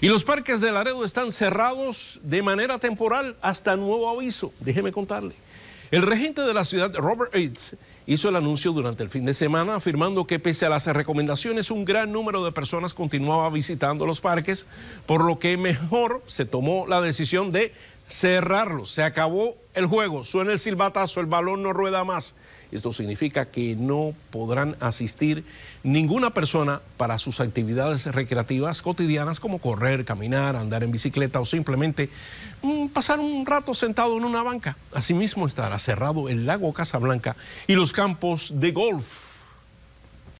Y los parques de Laredo están cerrados de manera temporal hasta nuevo aviso. Déjeme contarle. El regente de la ciudad, Robert Aids, hizo el anuncio durante el fin de semana afirmando que pese a las recomendaciones un gran número de personas continuaba visitando los parques, por lo que mejor se tomó la decisión de cerrarlo. Se acabó el juego, suena el silbatazo, el balón no rueda más. Esto significa que no podrán asistir ninguna persona para sus actividades recreativas cotidianas como correr, caminar, andar en bicicleta o simplemente mm, pasar un rato sentado en una banca. Asimismo estará cerrado el lago Casablanca y los campos de golf